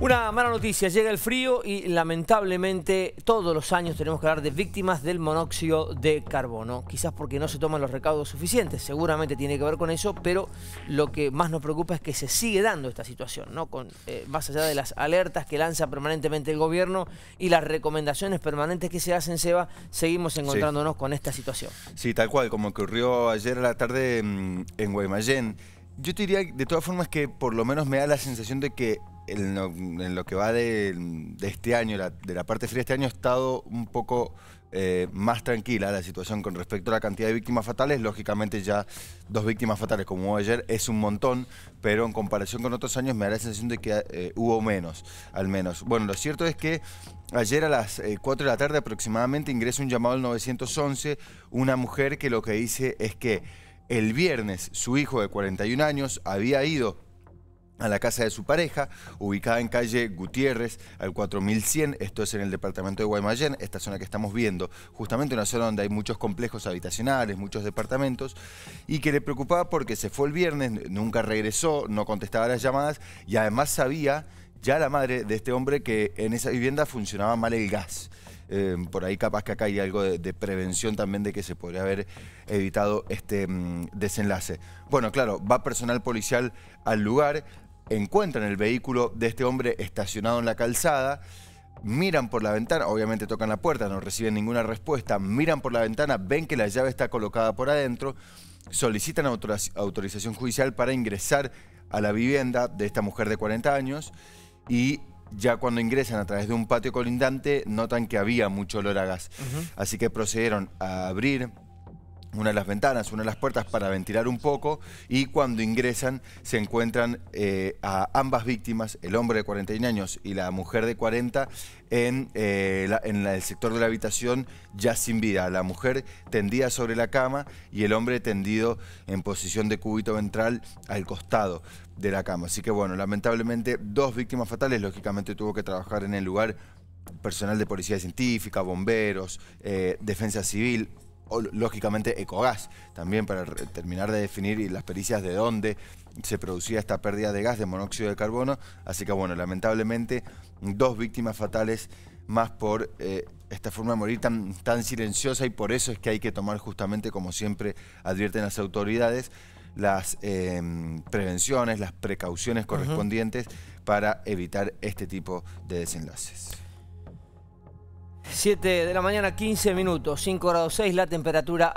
Una mala noticia, llega el frío y lamentablemente todos los años tenemos que hablar de víctimas del monóxido de carbono, quizás porque no se toman los recaudos suficientes, seguramente tiene que ver con eso, pero lo que más nos preocupa es que se sigue dando esta situación, ¿no? Con, eh, más allá de las alertas que lanza permanentemente el gobierno y las recomendaciones permanentes que se hacen, Seba, seguimos encontrándonos con esta situación. Sí, tal cual, como ocurrió ayer a la tarde mm, en Guaymallén. Yo te diría, de todas formas, que por lo menos me da la sensación de que en lo, que va de, este año, de la parte fría de este año, ha estado un poco eh, más tranquila la situación con respecto a la cantidad de víctimas fatales. Lógicamente ya dos víctimas fatales como hubo ayer es un montón, pero en comparación con otros años me da la sensación de que eh, hubo menos, al menos. Bueno, lo cierto es que ayer a las 4 eh, de la tarde aproximadamente ingresa un llamado al 911, una mujer que lo que dice es que el viernes su hijo de 41 años había ido a la casa de su pareja, ubicada en calle Gutiérrez, al 4100, esto es en el departamento de Guaymallén, esta zona que estamos viendo, justamente una zona donde hay muchos complejos habitacionales, muchos departamentos, y que le preocupaba porque se fue el viernes, nunca regresó, no contestaba las llamadas, y además sabía ya la madre de este hombre que en esa vivienda funcionaba mal el gas Em, por ahí capaz que acá hay algo de, prevención también de que se podría haber evitado este mm, desenlace. Bueno, claro, va personal policial al lugar, encuentran el vehículo de este hombre estacionado en la calzada, miran por la ventana, obviamente tocan la puerta, no reciben ninguna respuesta, miran por la ventana, ven que la llave está colocada por adentro, solicitan autorización judicial para ingresar a la vivienda de esta mujer de 40 años y ya cuando ingresan a través de un patio colindante notan que había mucho olor a gas. Así que procedieron a abrir una de las ventanas, una de las puertas para ventilar un poco y cuando ingresan se encuentran eh, a ambas víctimas, el hombre de 41 años y la mujer de 40, en, eh, el sector de la habitación ya sin vida. La mujer tendida sobre la cama y el hombre tendido en posición de cúbito ventral al costado de la cama. Así que bueno, lamentablemente dos víctimas fatales, lógicamente tuvo que trabajar en el lugar personal de policía científica, bomberos, eh, defensa civil, lógicamente Ecogas, también para terminar de definir y las pericias de dónde se producía esta pérdida de gas de monóxido de carbono. Así que bueno, lamentablemente dos víctimas fatales más por eh, esta forma de morir tan, tan silenciosa y por eso es que hay que tomar justamente, como siempre advierten las autoridades, las eh, prevenciones, las precauciones correspondientes para evitar este tipo de desenlaces. 7 de la mañana, 15 minutos, 5 grados 6 la temperatura.